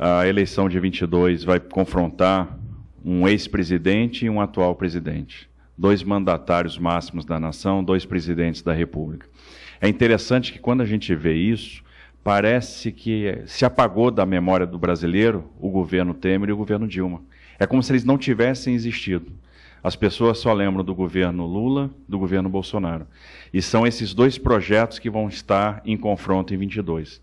a eleição de 22 vai confrontar um ex-presidente e um atual presidente, dois mandatários máximos da nação, dois presidentes da República. É interessante que quando a gente vê isso, parece que se apagou da memória do brasileiro o governo Temer e o governo Dilma. É como se eles não tivessem existido. As pessoas só lembram do governo Lula, do governo Bolsonaro. E são esses dois projetos que vão estar em confronto em 22.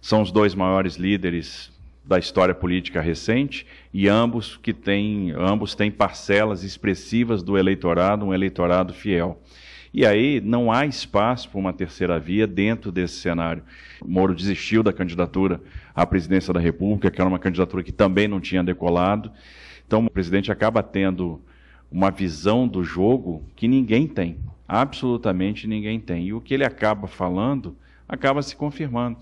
São os dois maiores líderes da história política recente e ambos que têm, ambos têm parcelas expressivas do eleitorado, um eleitorado fiel. E aí não há espaço para uma terceira via dentro desse cenário. Moro desistiu da candidatura à presidência da República, que era uma candidatura que também não tinha decolado. Então o presidente acaba tendo uma visão do jogo que ninguém tem, absolutamente ninguém tem. E o que ele acaba falando acaba se confirmando.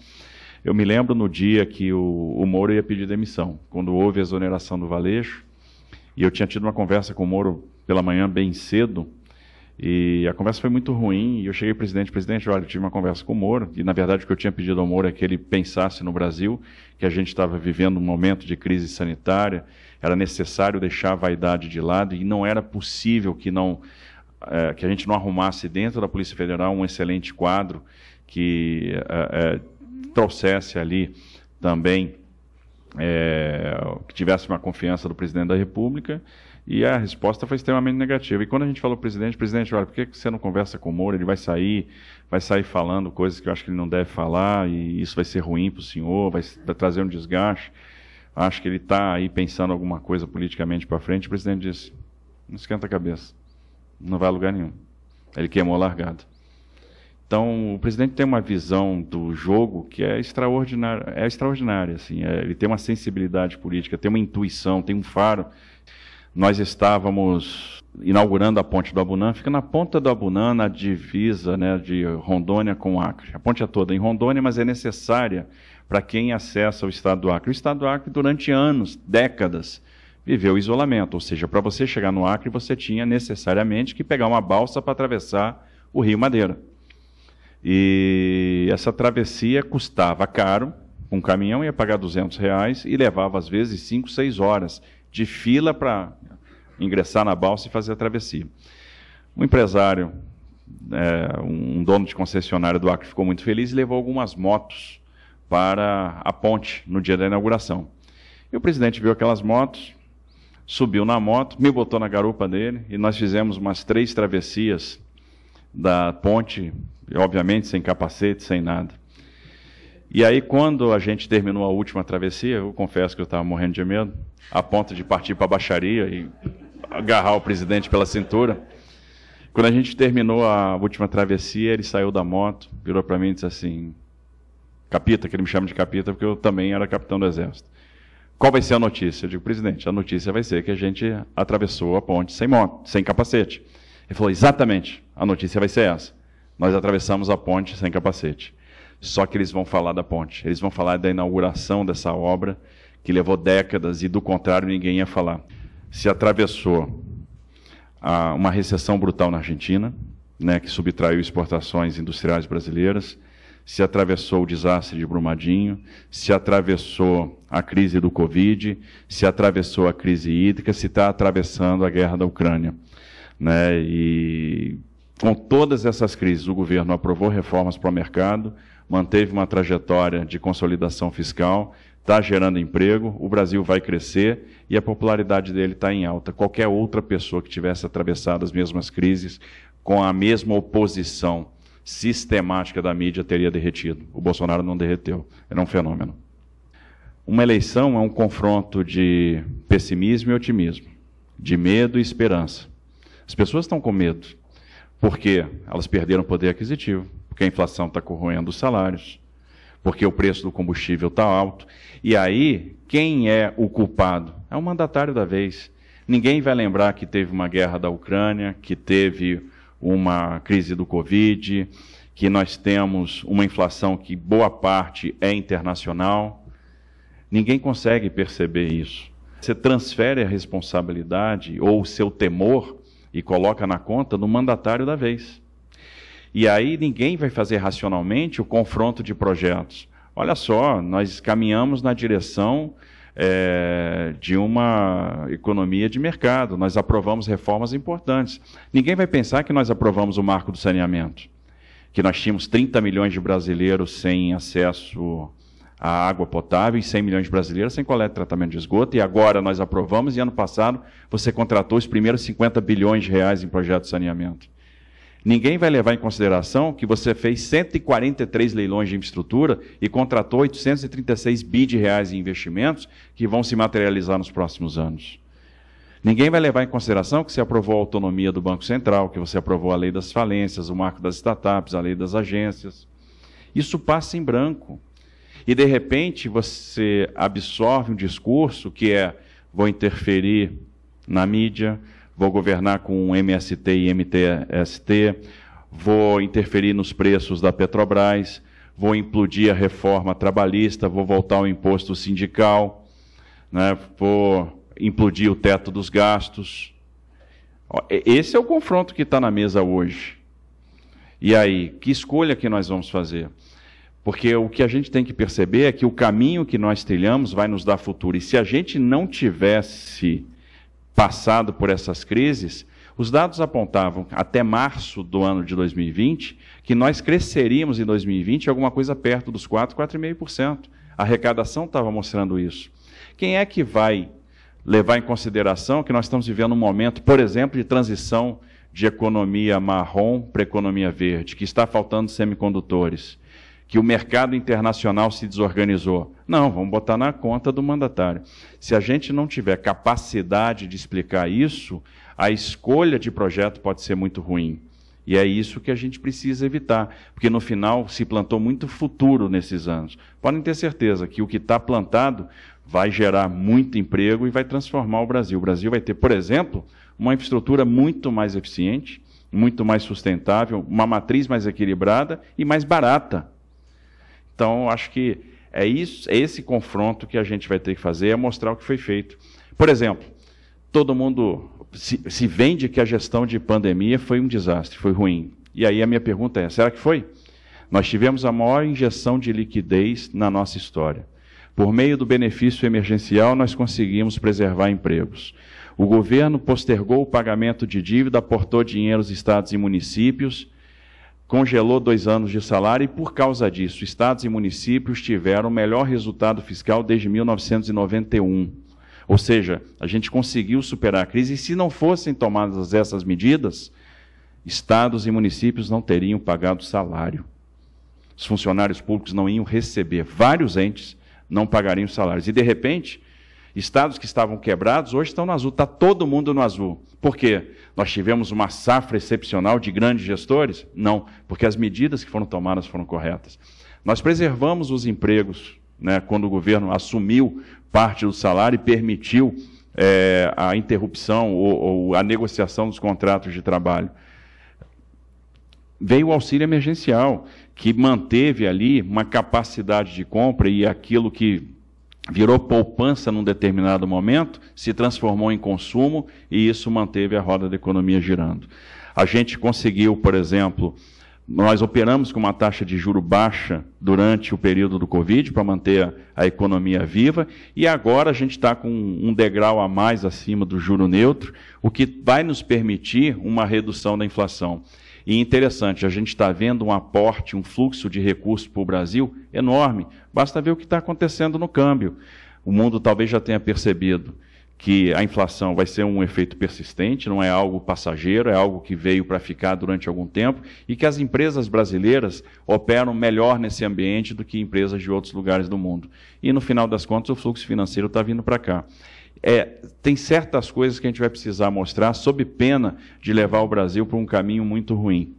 Eu me lembro no dia que o, o Moro ia pedir demissão, quando houve a exoneração do Valeixo, e eu tinha tido uma conversa com o Moro pela manhã, bem cedo, e a conversa foi muito ruim, e eu cheguei presidente, presidente, olha, tive uma conversa com o Moro, e na verdade o que eu tinha pedido ao Moro é que ele pensasse no Brasil, que a gente estava vivendo um momento de crise sanitária, era necessário deixar a vaidade de lado, e não era possível que não é, que a gente não arrumasse dentro da Polícia Federal um excelente quadro que é, é, trouxesse ali também, é, que tivesse uma confiança do presidente da República, e a resposta foi extremamente negativa. E quando a gente falou presidente, presidente, olha, por que você não conversa com o Moro? Ele vai sair, vai sair falando coisas que eu acho que ele não deve falar, e isso vai ser ruim para o senhor, vai trazer um desgaste. Acho que ele está aí pensando alguma coisa politicamente para frente. O presidente disse: não esquenta a cabeça, não vai a lugar nenhum. Ele queimou a largada. Então, o presidente tem uma visão do jogo que é extraordinária, é extraordinária assim, é, ele tem uma sensibilidade política, tem uma intuição, tem um faro. Nós estávamos inaugurando a ponte do Abunã, fica na ponta do Abunã, na divisa né, de Rondônia com Acre. A ponte é toda em Rondônia, mas é necessária para quem acessa o estado do Acre. O estado do Acre, durante anos, décadas, viveu isolamento, ou seja, para você chegar no Acre, você tinha necessariamente que pegar uma balsa para atravessar o Rio Madeira. E essa travessia custava caro, um caminhão ia pagar 200 reais e levava às vezes 5, 6 horas de fila para ingressar na balsa e fazer a travessia. Um empresário, é, um dono de concessionária do Acre ficou muito feliz e levou algumas motos para a ponte no dia da inauguração. E o presidente viu aquelas motos, subiu na moto, me botou na garupa dele e nós fizemos umas três travessias da ponte obviamente sem capacete, sem nada. E aí, quando a gente terminou a última travessia, eu confesso que eu estava morrendo de medo, a ponto de partir para a baixaria e agarrar o presidente pela cintura. Quando a gente terminou a última travessia, ele saiu da moto, virou para mim e disse assim: Capita, que ele me chama de capita, porque eu também era capitão do exército. Qual vai ser a notícia? Eu digo, presidente, a notícia vai ser que a gente atravessou a ponte sem moto, sem capacete. Ele falou: exatamente, a notícia vai ser essa. Nós atravessamos a ponte sem capacete. Só que eles vão falar da ponte, eles vão falar da inauguração dessa obra que levou décadas e do contrário ninguém ia falar. Se atravessou a, ah, uma recessão brutal na Argentina, né, que subtraiu exportações industriais brasileiras, se atravessou o desastre de Brumadinho, se atravessou a crise do Covid, se atravessou a crise hídrica, se está atravessando a guerra da Ucrânia. Né? E com todas essas crises, o governo aprovou reformas para o mercado, manteve uma trajetória de consolidação fiscal, está gerando emprego, o Brasil vai crescer e a popularidade dele está em alta. Qualquer outra pessoa que tivesse atravessado as mesmas crises, com a mesma oposição sistemática da mídia, teria derretido. O Bolsonaro não derreteu. Era um fenômeno. Uma eleição é um confronto de pessimismo e otimismo, de medo e esperança. As pessoas estão com medo, porque elas perderam poder aquisitivo, porque a inflação está corroendo os salários, porque o preço do combustível está alto. E aí, quem é o culpado? É o mandatário da vez. Ninguém vai lembrar que teve uma guerra da Ucrânia, que teve uma crise do Covid, que nós temos uma inflação que boa parte é internacional. Ninguém consegue perceber isso. Você transfere a responsabilidade ou o seu temor e coloca na conta do mandatário da vez. E aí ninguém vai fazer racionalmente o confronto de projetos. Olha só, nós caminhamos na direção é, de uma economia de mercado, nós aprovamos reformas importantes. Ninguém vai pensar que nós aprovamos o marco do saneamento, que nós tínhamos 30 milhões de brasileiros sem acesso a água potável e 100 milhões de brasileiros sem coleta de tratamento de esgoto. E agora nós aprovamos, e ano passado você contratou os primeiros 50 bilhões de reais em projetos de saneamento. Ninguém vai levar em consideração que você fez 143 leilões de infraestrutura e contratou 836 bi de reais em investimentos que vão se materializar nos próximos anos. Ninguém vai levar em consideração que você aprovou a autonomia do Banco Central, que você aprovou a lei das falências, o marco das startups, a lei das agências. Isso passa em branco. E de repente você absorve um discurso que é: vou interferir na mídia, vou governar com MST e MTST, vou interferir nos preços da Petrobras, vou implodir a reforma trabalhista, vou voltar ao imposto sindical, né, vou implodir o teto dos gastos. Esse é o confronto que está na mesa hoje. E aí, que escolha que nós vamos fazer? Porque o que a gente tem que perceber é que o caminho que nós trilhamos vai nos dar futuro. E se a gente não tivesse passado por essas crises, os dados apontavam até março do ano de 2020 que nós cresceríamos em 2020 alguma coisa perto dos 4, 4,5%. A arrecadação estava mostrando isso. Quem é que vai levar em consideração que nós estamos vivendo um momento, por exemplo, de transição de economia marrom para economia verde, que está faltando semicondutores? que o mercado internacional se desorganizou. Não, vamos botar na conta do mandatário. Se a gente não tiver capacidade de explicar isso, a escolha de projeto pode ser muito ruim. E é isso que a gente precisa evitar, porque no final se plantou muito futuro nesses anos. Podem ter certeza que o que está plantado vai gerar muito emprego e vai transformar o Brasil. O Brasil vai ter, por exemplo, uma infraestrutura muito mais eficiente, muito mais sustentável, uma matriz mais equilibrada e mais barata então, acho que é, isso, é esse confronto que a gente vai ter que fazer, é mostrar o que foi feito. Por exemplo, todo mundo se, se vende que a gestão de pandemia foi um desastre, foi ruim. E aí a minha pergunta é: será que foi? Nós tivemos a maior injeção de liquidez na nossa história. Por meio do benefício emergencial, nós conseguimos preservar empregos. O governo postergou o pagamento de dívida, aportou dinheiro aos estados e municípios, congelou dois anos de salário e, por causa disso, estados e municípios tiveram o melhor resultado fiscal desde 1991. Ou seja, a gente conseguiu superar a crise e, se não fossem tomadas essas medidas, estados e municípios não teriam pagado salário. Os funcionários públicos não iam receber, vários entes não pagariam salários. E, de repente, Estados que estavam quebrados hoje estão no azul, está todo mundo no azul. Por quê? Nós tivemos uma safra excepcional de grandes gestores? Não, porque as medidas que foram tomadas foram corretas. Nós preservamos os empregos, né, quando o governo assumiu parte do salário e permitiu é, a interrupção ou, ou a negociação dos contratos de trabalho veio o auxílio emergencial, que manteve ali uma capacidade de compra e aquilo que virou poupança num determinado momento, se transformou em consumo e isso manteve a roda da economia girando. A gente conseguiu, por exemplo, nós operamos com uma taxa de juro baixa durante o período do Covid para manter a, economia viva e agora a gente está com um degrau a mais acima do juro neutro, o que vai nos permitir uma redução da inflação. E interessante, a gente está vendo um aporte, um fluxo de recursos para o Brasil enorme. Basta ver o que está acontecendo no câmbio. O mundo talvez já tenha percebido que a inflação vai ser um efeito persistente, não é algo passageiro, é algo que veio para ficar durante algum tempo e que as empresas brasileiras operam melhor nesse ambiente do que empresas de outros lugares do mundo. E no final das contas, o fluxo financeiro está vindo para cá. É, tem certas coisas que a gente vai precisar mostrar, sob pena de levar o Brasil para um caminho muito ruim.